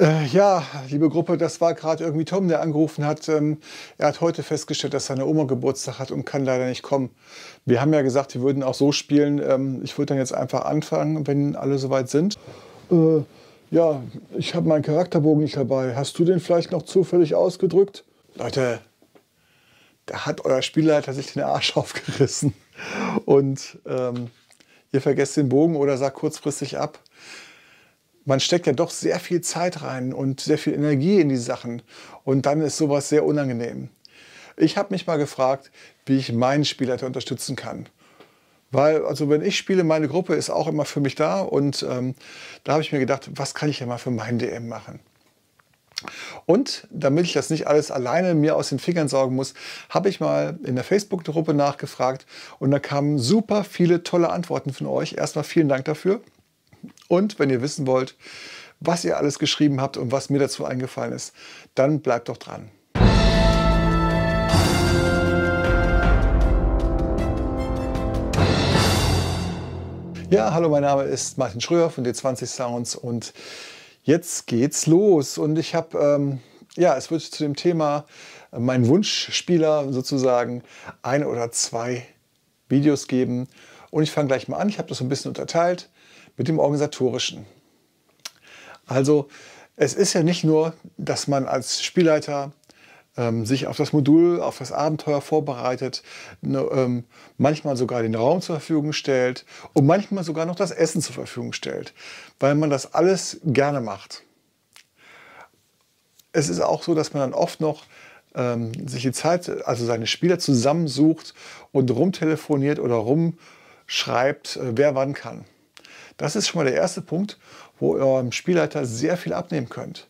Äh, ja, liebe Gruppe, das war gerade irgendwie Tom, der angerufen hat. Ähm, er hat heute festgestellt, dass seine Oma Geburtstag hat und kann leider nicht kommen. Wir haben ja gesagt, wir würden auch so spielen. Ähm, ich würde dann jetzt einfach anfangen, wenn alle soweit sind. Äh, ja, ich habe meinen Charakterbogen nicht dabei. Hast du den vielleicht noch zufällig ausgedrückt? Leute, da hat euer Spielleiter sich den Arsch aufgerissen. Und ähm, ihr vergesst den Bogen oder sagt kurzfristig ab man steckt ja doch sehr viel Zeit rein und sehr viel Energie in die Sachen. Und dann ist sowas sehr unangenehm. Ich habe mich mal gefragt, wie ich meinen Spielleiter unterstützen kann. Weil, also wenn ich spiele, meine Gruppe ist auch immer für mich da. Und ähm, da habe ich mir gedacht, was kann ich denn mal für meinen DM machen? Und damit ich das nicht alles alleine mir aus den Fingern saugen muss, habe ich mal in der Facebook-Gruppe nachgefragt und da kamen super viele tolle Antworten von euch. Erstmal vielen Dank dafür. Und wenn ihr wissen wollt, was ihr alles geschrieben habt und was mir dazu eingefallen ist, dann bleibt doch dran. Ja, hallo, mein Name ist Martin Schröer von D20 Sounds und jetzt geht's los. Und ich habe, ähm, ja, es wird zu dem Thema äh, mein Wunschspieler sozusagen ein oder zwei Videos geben. Und ich fange gleich mal an. Ich habe das so ein bisschen unterteilt mit dem organisatorischen. Also es ist ja nicht nur, dass man als Spielleiter ähm, sich auf das Modul, auf das Abenteuer vorbereitet, ne, ähm, manchmal sogar den Raum zur Verfügung stellt und manchmal sogar noch das Essen zur Verfügung stellt, weil man das alles gerne macht. Es ist auch so, dass man dann oft noch ähm, sich die Zeit, also seine Spieler zusammensucht und rumtelefoniert oder rumschreibt, äh, wer wann kann. Das ist schon mal der erste Punkt, wo ihr eurem Spielleiter sehr viel abnehmen könnt.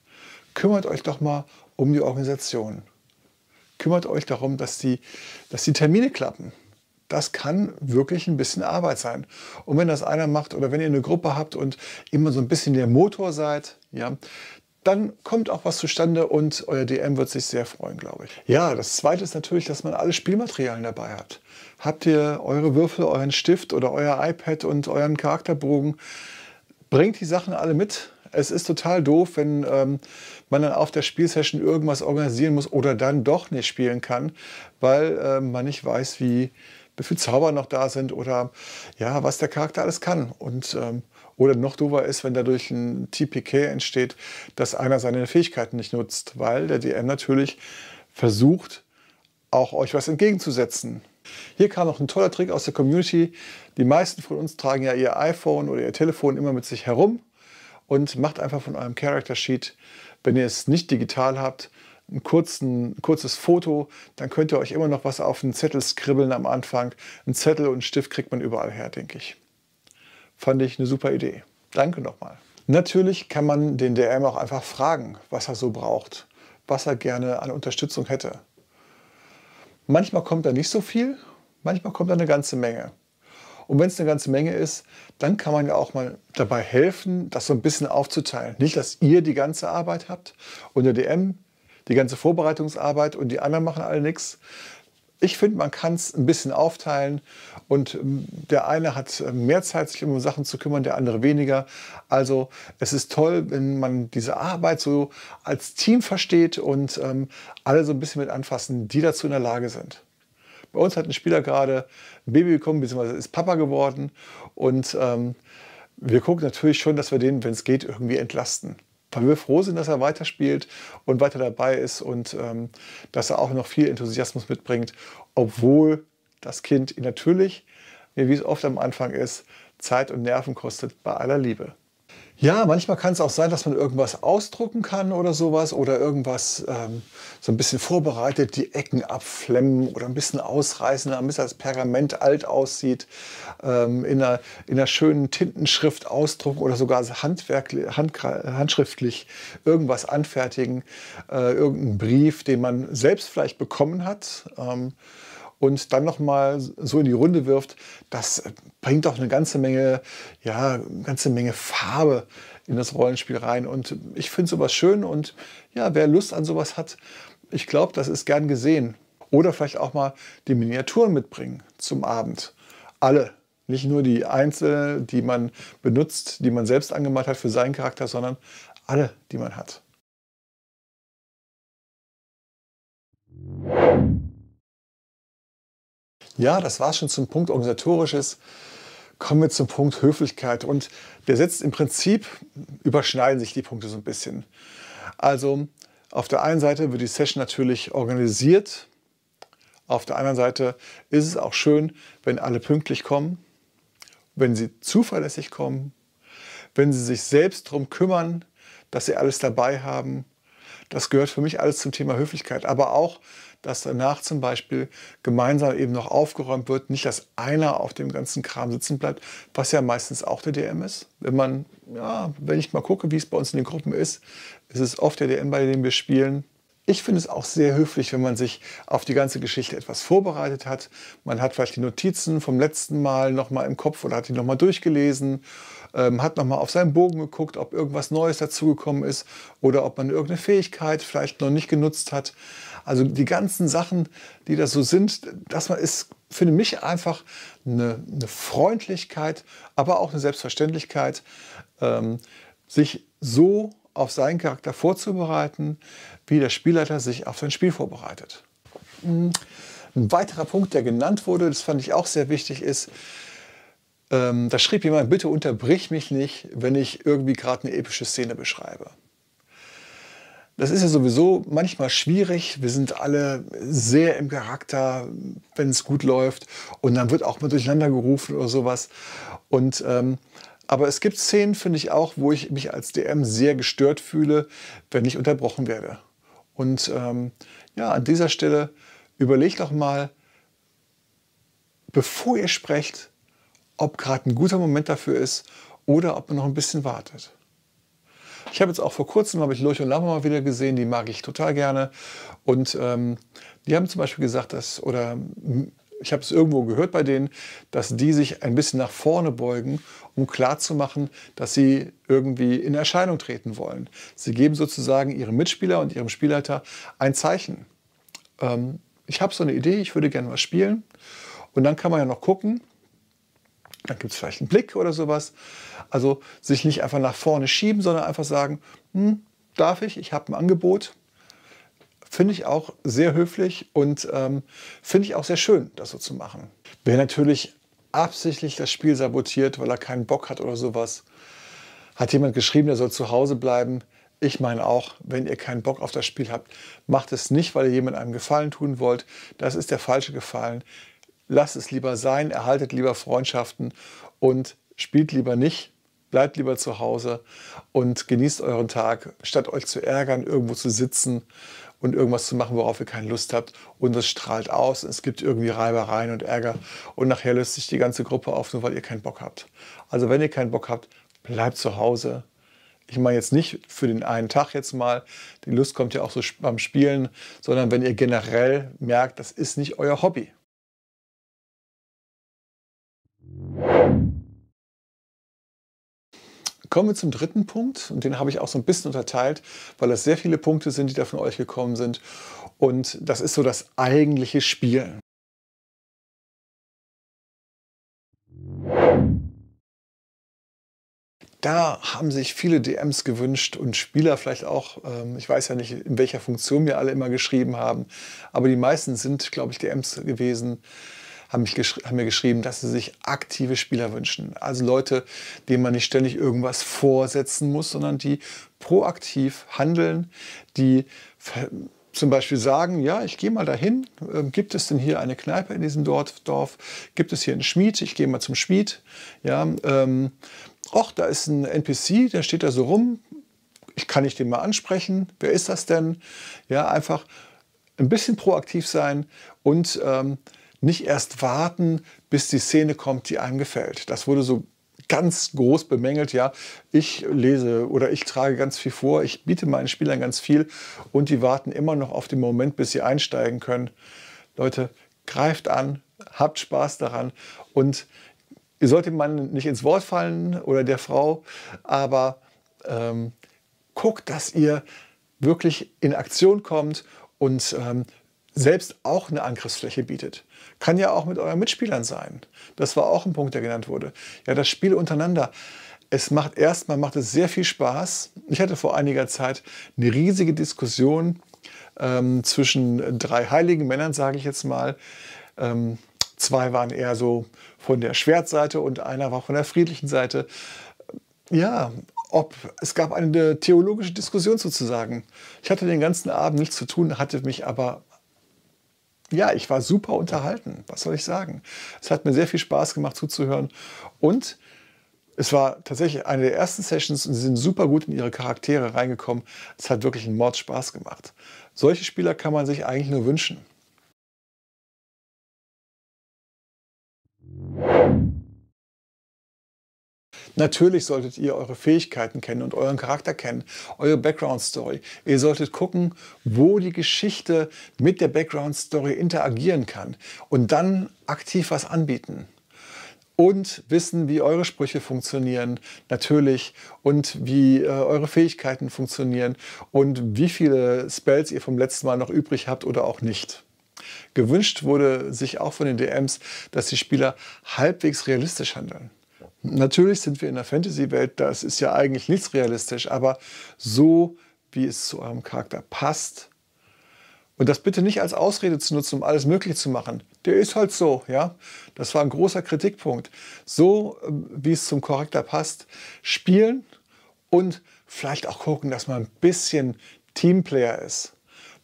Kümmert euch doch mal um die Organisation. Kümmert euch darum, dass die, dass die Termine klappen. Das kann wirklich ein bisschen Arbeit sein. Und wenn das einer macht oder wenn ihr eine Gruppe habt und immer so ein bisschen der Motor seid, ja, dann kommt auch was zustande und euer DM wird sich sehr freuen, glaube ich. Ja, das Zweite ist natürlich, dass man alle Spielmaterialien dabei hat. Habt ihr eure Würfel, euren Stift oder euer iPad und euren Charakterbogen? Bringt die Sachen alle mit. Es ist total doof, wenn ähm, man dann auf der Spielsession irgendwas organisieren muss oder dann doch nicht spielen kann, weil äh, man nicht weiß, wie, wie viel Zauber noch da sind oder ja, was der Charakter alles kann. Und ähm, oder noch doofer ist, wenn dadurch ein TPK entsteht, dass einer seine Fähigkeiten nicht nutzt, weil der DM natürlich versucht, auch euch was entgegenzusetzen. Hier kam noch ein toller Trick aus der Community. Die meisten von uns tragen ja ihr iPhone oder ihr Telefon immer mit sich herum und macht einfach von eurem Character Sheet, wenn ihr es nicht digital habt, ein, kurzen, ein, kurzes Foto, dann könnt ihr euch immer noch was auf einen Zettel skribbeln am Anfang. Ein Zettel und einen Stift kriegt man überall her, denke ich. Fand ich eine super Idee. Danke nochmal. Natürlich kann man den DM auch einfach fragen, was er so braucht, was er gerne an Unterstützung hätte. Manchmal kommt da nicht so viel, manchmal kommt da eine ganze Menge. Und wenn es eine ganze Menge ist, dann kann man ja auch mal dabei helfen, das so ein bisschen aufzuteilen. Nicht, dass ihr die ganze Arbeit habt und der DM die ganze Vorbereitungsarbeit und die anderen machen alle nichts, ich finde, man kann es ein bisschen aufteilen und ähm, der eine hat äh, mehr Zeit, sich um Sachen zu kümmern, der andere weniger. Also es ist toll, wenn man diese Arbeit so als Team versteht und ähm, alle so ein bisschen mit anfassen, die dazu in der Lage sind. Bei uns hat ein Spieler gerade ein Baby bekommen, beziehungsweise ist Papa geworden und ähm, wir gucken natürlich schon, dass wir den, wenn es geht, irgendwie entlasten weil wir froh sind, dass er weiterspielt und weiter dabei ist und ähm, dass er auch noch viel Enthusiasmus mitbringt, obwohl das Kind ihn natürlich, wie es oft am Anfang ist, Zeit und Nerven kostet bei aller Liebe. Ja, manchmal kann es auch sein, dass man irgendwas ausdrucken kann oder sowas oder irgendwas ähm, so ein bisschen vorbereitet, die Ecken abflemmen oder ein bisschen ausreißen, damit das Pergament alt aussieht, ähm, in, einer, in, einer, schönen Tintenschrift ausdrucken oder sogar handwerklich, hand, handschriftlich irgendwas anfertigen, äh, irgendeinen Brief, den man selbst vielleicht bekommen hat. Ähm, und dann nochmal so in die Runde wirft, das äh, bringt doch eine ganze Menge, ja, eine ganze Menge Farbe in das Rollenspiel rein. Und ich finde sowas schön und ja, wer Lust an sowas hat, ich glaube, das ist gern gesehen. Oder vielleicht auch mal die Miniaturen mitbringen zum Abend. Alle. Nicht nur die Einzelnen, die man benutzt, die man selbst angemalt hat für seinen Charakter, sondern alle, die man hat. Ja, das war schon zum Punkt organisatorisches. Kommen wir zum Punkt Höflichkeit. Und der setzt im Prinzip, überschneiden sich die Punkte so ein bisschen. Also auf der einen Seite wird die Session natürlich organisiert. Auf der anderen Seite ist es auch schön, wenn alle pünktlich kommen, wenn sie zuverlässig kommen, wenn sie sich selbst darum kümmern, dass sie alles dabei haben das gehört für mich alles zum Thema Höflichkeit. Aber auch, dass danach zum Beispiel gemeinsam eben noch aufgeräumt wird, nicht, dass einer auf dem ganzen Kram sitzen bleibt, was ja meistens auch der DM ist. Wenn man, ja, wenn ich mal gucke, wie es bei uns in den Gruppen ist, ist es oft der DM, bei dem wir spielen. Ich finde es auch sehr höflich, wenn man sich auf die ganze Geschichte etwas vorbereitet hat. Man hat vielleicht die Notizen vom letzten Mal nochmal im Kopf oder hat die nochmal durchgelesen ähm, hat nochmal auf seinen Bogen geguckt, ob irgendwas Neues dazugekommen ist oder ob man irgendeine Fähigkeit vielleicht noch nicht genutzt hat. Also die ganzen Sachen, die da so sind, das ist für mich einfach eine, eine Freundlichkeit, aber auch eine Selbstverständlichkeit, ähm, sich so auf seinen Charakter vorzubereiten, wie der Spielleiter sich auf sein Spiel vorbereitet. Ein weiterer Punkt, der genannt wurde, das fand ich auch sehr wichtig, ist, ähm, da schrieb jemand, bitte unterbrich mich nicht, wenn ich irgendwie gerade eine epische Szene beschreibe. Das ist ja sowieso manchmal schwierig. Wir sind alle sehr im Charakter, wenn es gut läuft. Und dann wird auch mal durcheinander gerufen oder sowas. Und, ähm, aber es gibt Szenen, finde ich auch, wo ich mich als DM sehr gestört fühle, wenn ich unterbrochen werde. Und ähm, ja, an dieser Stelle überlegt doch mal, bevor ihr sprecht, ob gerade ein guter Moment dafür ist oder ob man noch ein bisschen wartet. Ich habe jetzt auch vor kurzem habe ich Lurch und Lama mal wieder gesehen, die mag ich total gerne. Und ähm, die haben zum Beispiel gesagt, dass, oder hm, ich habe es irgendwo gehört bei denen, dass die sich ein bisschen nach vorne beugen, um klarzumachen, dass sie irgendwie in Erscheinung treten wollen. Sie geben sozusagen ihrem Mitspieler und ihrem Spielleiter ein Zeichen. Ähm, ich habe so eine Idee, ich würde gerne was spielen. Und dann kann man ja noch gucken, dann gibt es vielleicht einen Blick oder sowas. Also sich nicht einfach nach vorne schieben, sondern einfach sagen, hm, darf ich, ich habe ein Angebot. Finde ich auch sehr höflich und ähm, finde ich auch sehr schön, das so zu machen. Wer natürlich absichtlich das Spiel sabotiert, weil er keinen Bock hat oder sowas, hat jemand geschrieben, der soll zu Hause bleiben. Ich meine auch, wenn ihr keinen Bock auf das Spiel habt, macht es nicht, weil ihr jemandem einen Gefallen tun wollt. Das ist der falsche Gefallen lasst es lieber sein, erhaltet lieber Freundschaften und spielt lieber nicht, bleibt lieber zu Hause und genießt euren Tag, statt euch zu ärgern, irgendwo zu sitzen und irgendwas zu machen, worauf ihr keine Lust habt. Und das strahlt aus. Es gibt irgendwie Reibereien und Ärger. Und nachher löst sich die ganze Gruppe auf, nur weil ihr keinen Bock habt. Also wenn ihr keinen Bock habt, bleibt zu Hause. Ich meine jetzt nicht für den einen Tag jetzt mal, die Lust kommt ja auch so beim Spielen, sondern wenn ihr generell merkt, das ist nicht euer Hobby. Kommen wir zum dritten Punkt und den habe ich auch so ein bisschen unterteilt, weil das sehr viele Punkte sind, die da von euch gekommen sind. Und das ist so das eigentliche Spiel. Da haben sich viele DMs gewünscht und Spieler vielleicht auch. Ähm, ich weiß ja nicht, in welcher Funktion wir alle immer geschrieben haben, aber die meisten sind, glaube ich, DMs gewesen, haben, haben, mir geschrieben, dass sie sich aktive Spieler wünschen. Also Leute, denen man nicht ständig irgendwas vorsetzen muss, sondern die proaktiv handeln, die zum Beispiel sagen, ja, ich gehe mal dahin, ähm, gibt es denn hier eine Kneipe in diesem Dorf, gibt es hier einen Schmied, ich gehe mal zum Schmied, ja, ähm, Och, da ist ein NPC, der steht da so rum, ich kann ich den mal ansprechen, wer ist das denn? Ja, einfach ein bisschen proaktiv sein und ähm, nicht erst warten, bis die Szene kommt, die einem gefällt. Das wurde so ganz groß bemängelt, ja, ich lese oder ich trage ganz viel vor, ich biete meinen Spielern ganz viel und die warten immer noch auf den Moment, bis sie einsteigen können. Leute, greift an, habt Spaß daran und ihr sollt dem Mann nicht ins Wort fallen oder der Frau, aber ähm, guckt, dass ihr wirklich in Aktion kommt und ähm, selbst auch eine Angriffsfläche bietet. Kann ja auch mit euren Mitspielern sein. Das war auch ein Punkt, der genannt wurde. Ja, das Spiel untereinander. Es macht erstmal macht es sehr viel Spaß. Ich hatte vor einiger Zeit eine riesige Diskussion ähm, zwischen drei heiligen Männern, sage ich jetzt mal. Ähm, zwei waren eher so von der Schwertseite und einer war von der friedlichen Seite. Ja, ob es gab eine theologische Diskussion sozusagen. Ich hatte den ganzen Abend nichts zu tun, hatte mich aber ja, ich war super unterhalten. Was soll ich sagen? Es hat mir sehr viel Spaß gemacht zuzuhören. Und es war tatsächlich eine der ersten Sessions und sie sind super gut in ihre Charaktere reingekommen. Es hat wirklich einen Mord Spaß gemacht. Solche Spieler kann man sich eigentlich nur wünschen. Natürlich solltet ihr eure Fähigkeiten kennen und euren Charakter kennen, eure Background Story. Ihr solltet gucken, wo die Geschichte mit der Background Story interagieren kann und dann aktiv was anbieten und wissen, wie eure Sprüche funktionieren, natürlich, und wie äh, eure Fähigkeiten funktionieren und wie viele Spells ihr vom letzten Mal noch übrig habt oder auch nicht. Gewünscht wurde sich auch von den DMs, dass die Spieler halbwegs realistisch handeln. Natürlich sind wir in der Fantasy-Welt, das ist ja eigentlich nichts realistisch, aber so, wie es zu eurem Charakter passt. Und das bitte nicht als Ausrede zu nutzen, um alles möglich zu machen. Der ist halt so, ja. Das war ein großer Kritikpunkt. So, ähm, wie es zum Charakter passt, spielen und vielleicht auch gucken, dass man ein bisschen Teamplayer ist.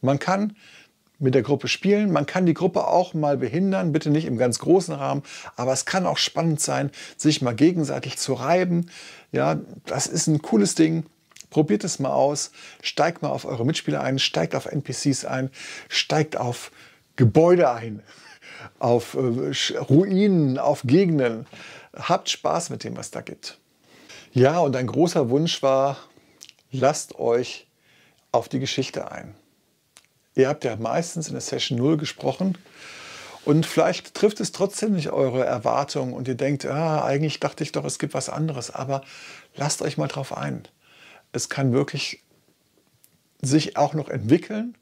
Man kann mit der Gruppe spielen. Man kann die Gruppe auch mal behindern, bitte nicht im ganz großen Rahmen, aber es kann auch spannend sein, sich mal gegenseitig zu reiben. Ja, das ist ein cooles Ding. Probiert es mal aus, steigt mal auf eure Mitspieler ein, steigt auf NPCs ein, steigt auf Gebäude ein, auf äh, Ruinen, auf Gegenden. Habt Spaß mit dem, was da gibt. Ja, und ein großer Wunsch war, lasst euch auf die Geschichte ein. Ihr habt ja meistens in der Session 0 gesprochen. Und vielleicht trifft es trotzdem nicht eure Erwartungen und ihr denkt, ah, eigentlich dachte ich doch, es gibt was anderes. Aber lasst euch mal drauf ein. Es kann wirklich sich auch noch entwickeln.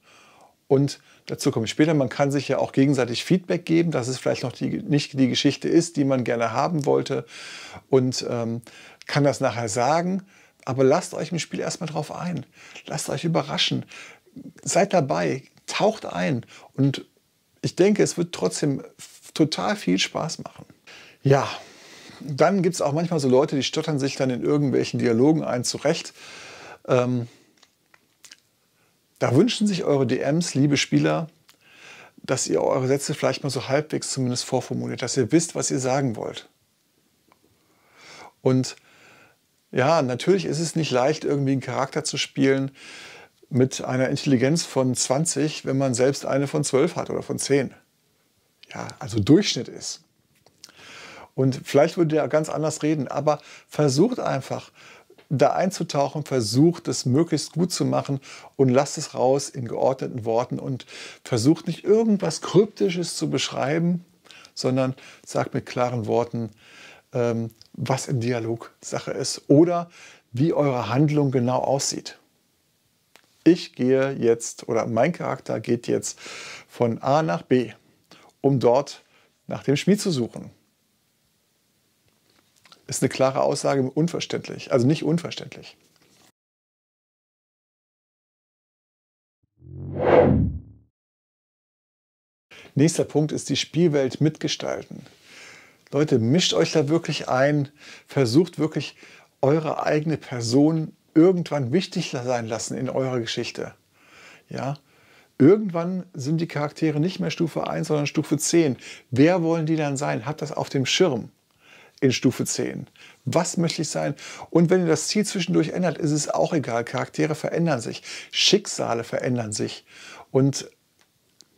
Und dazu komme ich später. Man kann sich ja auch gegenseitig Feedback geben, dass es vielleicht noch die, nicht die Geschichte ist, die man gerne haben wollte. Und ähm, kann das nachher sagen. Aber lasst euch im Spiel erstmal drauf ein. Lasst euch überraschen seid dabei, taucht ein und ich denke, es wird trotzdem total viel Spaß machen. Ja, dann gibt es auch manchmal so Leute, die stottern sich dann in irgendwelchen Dialogen ein zurecht. Ähm, da wünschen sich eure DMs, liebe Spieler, dass ihr eure Sätze vielleicht mal so halbwegs zumindest vorformuliert, dass ihr wisst, was ihr sagen wollt. Und ja, natürlich ist es nicht leicht, irgendwie einen Charakter zu spielen, mit einer Intelligenz von 20, wenn man selbst eine von 12 hat oder von 10. Ja, also Durchschnitt ist. Und vielleicht würde er ganz anders reden, aber versucht einfach, da einzutauchen, versucht es möglichst gut zu machen und lasst es raus in geordneten Worten und versucht nicht irgendwas Kryptisches zu beschreiben, sondern sagt mit klaren Worten, ähm, was im Dialog Sache ist oder wie eure Handlung genau aussieht ich gehe jetzt oder mein Charakter geht jetzt von A nach B, um dort nach dem Schmied zu suchen. Ist eine klare Aussage unverständlich, also nicht unverständlich. Nächster Punkt ist die Spielwelt mitgestalten. Leute, mischt euch da wirklich ein, versucht wirklich eure eigene Person irgendwann wichtig sein lassen in eurer Geschichte. Ja? Irgendwann sind die Charaktere nicht mehr Stufe 1, sondern Stufe 10. Wer wollen die dann sein? Habt das auf dem Schirm in Stufe 10. Was möchte ich sein? Und wenn ihr das Ziel zwischendurch ändert, ist es auch egal. Charaktere verändern sich, Schicksale verändern sich und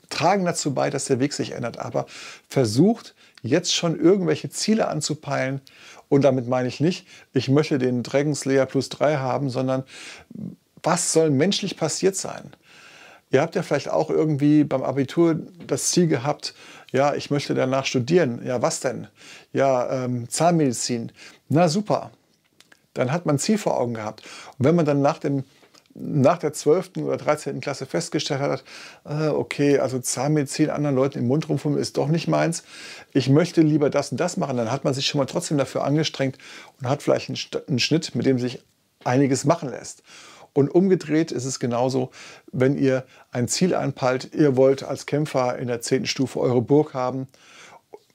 tragen dazu bei, dass der Weg sich ändert. Aber versucht, jetzt schon irgendwelche Ziele anzupeilen. Und damit meine ich nicht, ich möchte den Dragon Slayer Plus 3 haben, sondern was soll menschlich passiert sein? Ihr habt ja vielleicht auch irgendwie beim Abitur das Ziel gehabt, ja, ich möchte danach studieren. Ja, was denn? Ja, ähm, Zahnmedizin. Na super. Dann hat man ein Ziel vor Augen gehabt. Und wenn man dann nach dem nach der 12. oder 13. Klasse festgestellt hat, äh, okay, also Zahnmedizin anderen Leuten im Mund rumfummeln ist doch nicht meins. Ich möchte lieber das und das machen. Dann hat man sich schon mal trotzdem dafür angestrengt und hat vielleicht einen, einen Schnitt, mit dem sich einiges machen lässt. Und umgedreht ist es genauso, wenn ihr ein Ziel anpeilt, ihr wollt als Kämpfer in der 10. Stufe eure Burg haben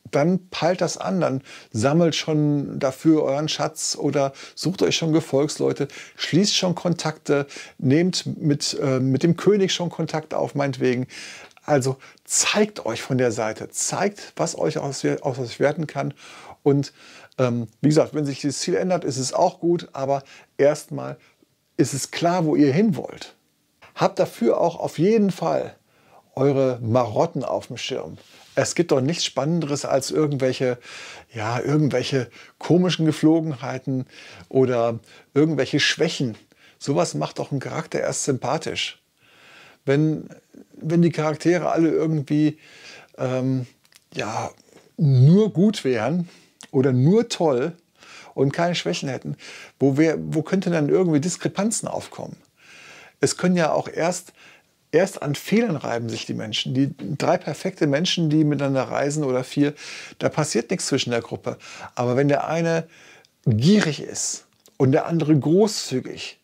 dann peilt das an, dann sammelt schon dafür euren Schatz oder sucht euch schon Gefolgsleute, schließt schon Kontakte, nehmt mit, äh, mit dem König schon Kontakt auf, meinetwegen. Also zeigt euch von der Seite, zeigt, was euch aus, aus euch werden kann. Und ähm, wie gesagt, wenn sich das Ziel ändert, ist es auch gut, aber erstmal ist es klar, wo ihr hin wollt. Habt dafür auch auf jeden Fall eure Marotten auf dem Schirm es gibt doch nichts Spannenderes als irgendwelche, ja, irgendwelche komischen Geflogenheiten oder irgendwelche Schwächen. Sowas macht doch einen Charakter erst sympathisch. Wenn, wenn die Charaktere alle irgendwie ähm, ja, nur gut wären oder nur toll und keine Schwächen hätten, wo, wär, wo könnten dann irgendwie Diskrepanzen aufkommen? Es können ja auch erst erst an Fehlern reiben sich die Menschen. Die drei perfekte Menschen, die miteinander reisen oder vier, da passiert nichts zwischen der Gruppe. Aber wenn der eine gierig ist und der andere großzügig,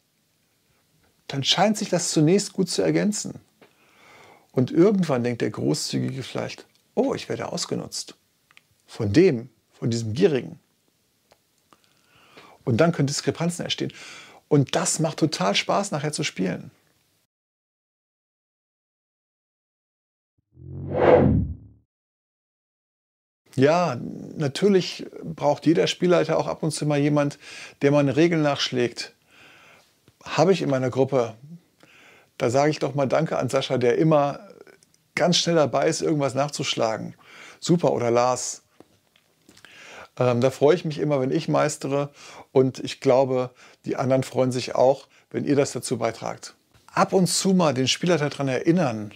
dann scheint sich das zunächst gut zu ergänzen. Und irgendwann denkt der Großzügige vielleicht, oh, ich werde ausgenutzt. Von dem, von diesem Gierigen. Und dann können Diskrepanzen entstehen. Und das macht total Spaß, nachher zu spielen. Ja, natürlich braucht jeder Spielleiter auch ab und zu mal jemand, der meine Regeln nachschlägt. Habe ich in meiner Gruppe. Da sage ich doch mal Danke an Sascha, der immer ganz schnell dabei ist, irgendwas nachzuschlagen. Super, oder Lars. Ähm, da freue ich mich immer, wenn ich meistere und ich glaube, die anderen freuen sich auch, wenn ihr das dazu beitragt. Ab und zu mal den Spielleiter daran erinnern,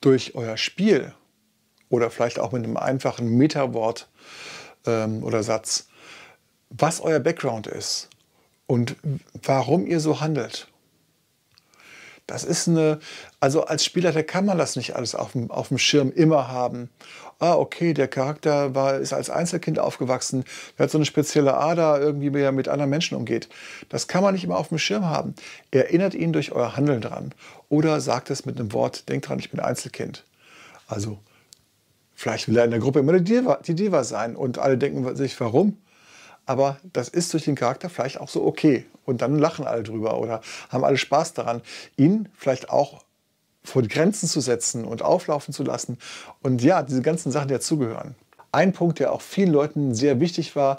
durch euer Spiel oder vielleicht auch mit einem einfachen Metawort ähm, oder Satz, was euer Background ist und warum ihr so handelt. Das ist eine, also als Spieler, da kann man das nicht alles auf dem, auf dem Schirm immer haben. Ah, okay, der Charakter war, ist als Einzelkind aufgewachsen, der hat so eine spezielle Ader, irgendwie, wie er mit anderen Menschen umgeht. Das kann man nicht immer auf dem Schirm haben. Erinnert ihn durch euer Handeln dran. Oder sagt es mit einem Wort, denkt dran, ich bin Einzelkind. Also Vielleicht will er in der Gruppe immer die Diva, die Diva sein und alle denken sich, warum? Aber das ist durch den Charakter vielleicht auch so okay. Und dann lachen alle drüber oder haben alle Spaß daran, ihn vielleicht auch vor Grenzen zu setzen und auflaufen zu lassen. Und ja, diese ganzen Sachen, die dazugehören. Ein Punkt, der auch vielen Leuten sehr wichtig war,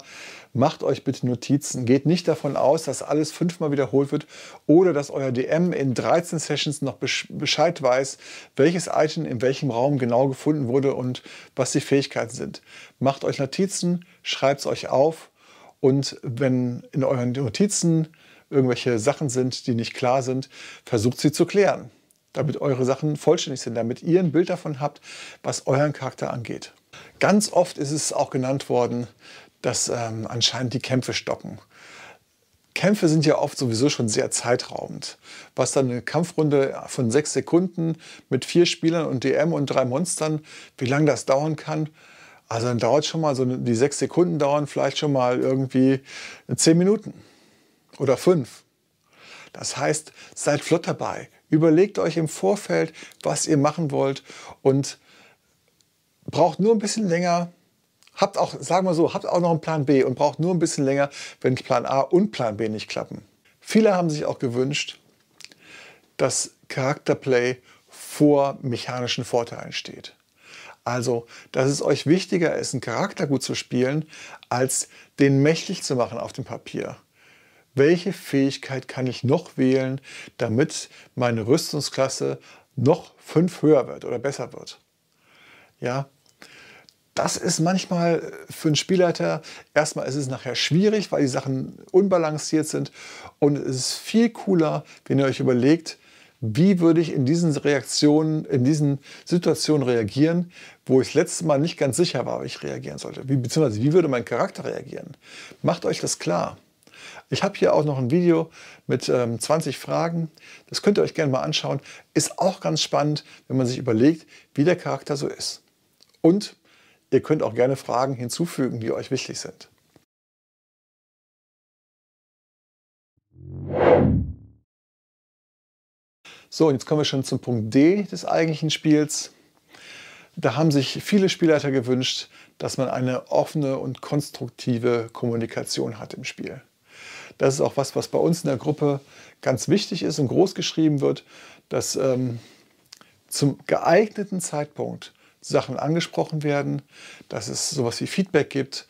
macht euch bitte Notizen. Geht nicht davon aus, dass alles fünfmal wiederholt wird oder dass euer DM in 13 Sessions noch Bescheid weiß, welches Item in welchem Raum genau gefunden wurde und was die Fähigkeiten sind. Macht euch Notizen, schreibt es euch auf und wenn in euren Notizen irgendwelche Sachen sind, die nicht klar sind, versucht sie zu klären damit eure Sachen vollständig sind, damit ihr ein Bild davon habt, was euren Charakter angeht. Ganz oft ist es auch genannt worden, dass ähm, anscheinend die Kämpfe stocken. Kämpfe sind ja oft sowieso schon sehr zeitraubend. Was dann eine Kampfrunde von sechs Sekunden mit vier Spielern und DM und drei Monstern, wie lange das dauern kann, also dann dauert schon mal so die sechs Sekunden dauern vielleicht schon mal irgendwie zehn Minuten oder fünf. Das heißt, seid flott dabei. Überlegt euch im Vorfeld, was ihr machen wollt und braucht nur ein bisschen länger. Habt auch, sagen wir so, habt auch noch einen Plan B und braucht nur ein bisschen länger, wenn Plan A und Plan B nicht klappen. Viele haben sich auch gewünscht, dass Charakterplay vor mechanischen Vorteilen steht. Also, dass es euch wichtiger ist, einen Charakter gut zu spielen, als den mächtig zu machen auf dem Papier welche Fähigkeit kann ich noch wählen, damit meine Rüstungsklasse noch fünf höher wird oder besser wird. Ja, das ist manchmal für einen Spielleiter, erstmal ist es nachher schwierig, weil die Sachen unbalanciert sind und es ist viel cooler, wenn ihr euch überlegt, wie würde ich in diesen Reaktionen, in diesen Situationen reagieren, wo ich das letzte Mal nicht ganz sicher war, wie ich reagieren sollte, wie, beziehungsweise wie würde mein Charakter reagieren. Macht euch das klar. Ich habe hier auch noch ein Video mit ähm, 20 Fragen. Das könnt ihr euch gerne mal anschauen. Ist auch ganz spannend, wenn man sich überlegt, wie der Charakter so ist. Und ihr könnt auch gerne Fragen hinzufügen, die euch wichtig sind. So, und jetzt kommen wir schon zum Punkt D des eigentlichen Spiels. Da haben sich viele Spielleiter gewünscht, dass man eine offene und konstruktive Kommunikation hat im Spiel. Das ist auch was, was bei uns in der Gruppe ganz wichtig ist und groß geschrieben wird, dass ähm, zum geeigneten Zeitpunkt Sachen angesprochen werden, dass es sowas wie Feedback gibt,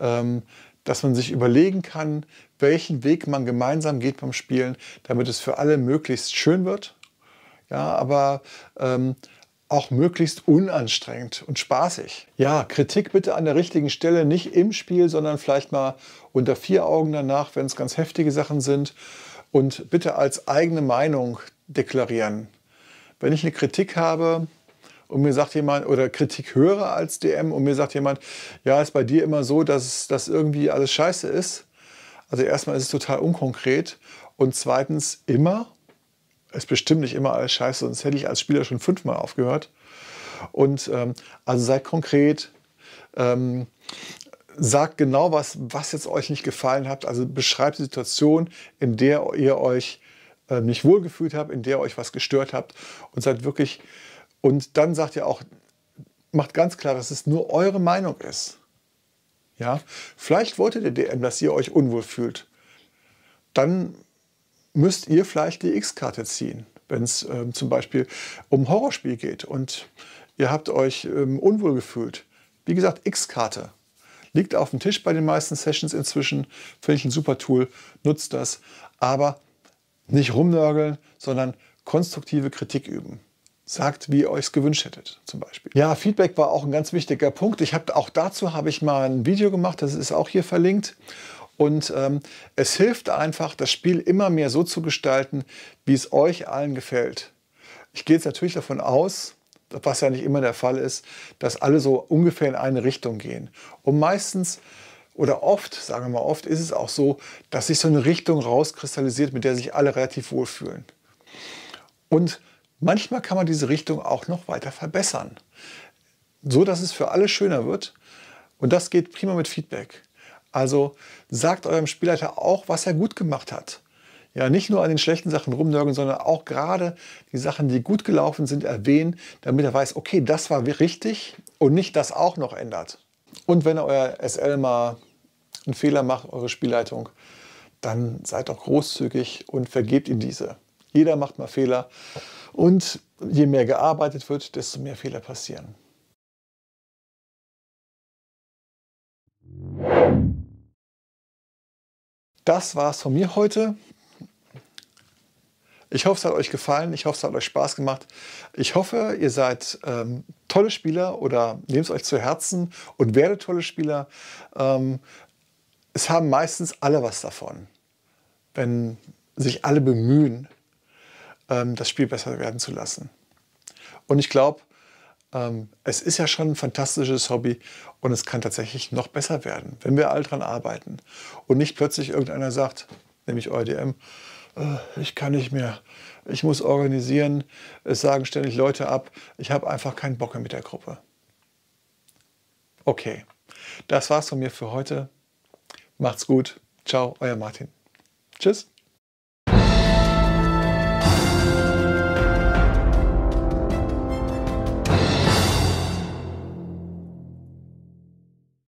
ähm, dass man sich überlegen kann, welchen Weg man gemeinsam geht beim Spielen, damit es für alle möglichst schön wird. Ja, aber ähm, auch möglichst unanstrengend und spaßig. Ja, Kritik bitte an der richtigen Stelle, nicht im Spiel, sondern vielleicht mal unter vier Augen danach, wenn es ganz heftige Sachen sind. Und bitte als eigene Meinung deklarieren. Wenn ich eine Kritik habe und mir sagt jemand, oder Kritik höre als DM und mir sagt jemand, ja, ist bei dir immer so, dass das irgendwie alles scheiße ist. Also erstmal ist es total unkonkret. Und zweitens immer ist bestimmt nicht immer alles scheiße, sonst hätte ich als Spieler schon fünfmal aufgehört. Und ähm, also seid konkret, ähm, sagt genau, was, was jetzt euch nicht gefallen hat. Also beschreibt die Situation, in der ihr euch äh, nicht wohlgefühlt habt, in der euch was gestört habt und seid wirklich. Und dann sagt ihr auch, macht ganz klar, dass es nur eure Meinung ist. Ja, vielleicht wollte der DM, dass ihr euch unwohl fühlt. Dann müsst ihr vielleicht die X-Karte ziehen, wenn es ähm, zum Beispiel um Horrorspiel geht und ihr habt euch ähm, unwohl gefühlt. Wie gesagt, X-Karte liegt auf dem Tisch bei den meisten Sessions inzwischen. Finde ich ein super Tool, nutzt das. Aber nicht rumnörgeln, sondern konstruktive Kritik üben. Sagt, wie ihr euch gewünscht hättet, zum Beispiel. Ja, Feedback war auch ein ganz wichtiger Punkt. Ich habe auch dazu habe ich mal ein Video gemacht, das ist auch hier verlinkt. Und ähm, es hilft einfach, das Spiel immer mehr so zu gestalten, wie es euch allen gefällt. Ich gehe jetzt natürlich davon aus, was ja nicht immer der Fall ist, dass alle so ungefähr in eine Richtung gehen. Und meistens oder oft, sagen wir mal oft, ist es auch so, dass sich so eine Richtung rauskristallisiert, mit der sich alle relativ wohlfühlen. Und manchmal kann man diese Richtung auch noch weiter verbessern, so dass es für alle schöner wird. Und das geht prima mit Feedback. Also sagt eurem Spielleiter auch, was er gut gemacht hat. Ja, nicht nur an den schlechten Sachen rumnörgeln, sondern auch gerade die Sachen, die gut gelaufen sind, erwähnen, damit er weiß, okay, das war richtig und nicht das auch noch ändert. Und wenn euer SL mal einen Fehler macht, eure Spielleitung, dann seid auch großzügig und vergebt ihm diese. Jeder macht mal Fehler und je mehr gearbeitet wird, desto mehr Fehler passieren. das war es von mir heute. Ich hoffe, es hat euch gefallen. Ich hoffe, es hat euch Spaß gemacht. Ich hoffe, ihr seid ähm, tolle Spieler oder nehmt es euch zu Herzen und werdet tolle Spieler. Ähm, es haben meistens alle was davon, wenn sich alle bemühen, ähm, das Spiel besser werden zu lassen. Und ich glaube, ähm, es ist ja schon ein fantastisches Hobby und es kann tatsächlich noch besser werden, wenn wir all dran arbeiten und nicht plötzlich irgendeiner sagt, nämlich EUDM, äh, ich kann nicht mehr, ich muss organisieren, es sagen ständig Leute ab, ich habe einfach keinen Bock mehr mit der Gruppe. Okay, das war's von mir für heute. Macht's gut. Ciao, euer Martin. Tschüss.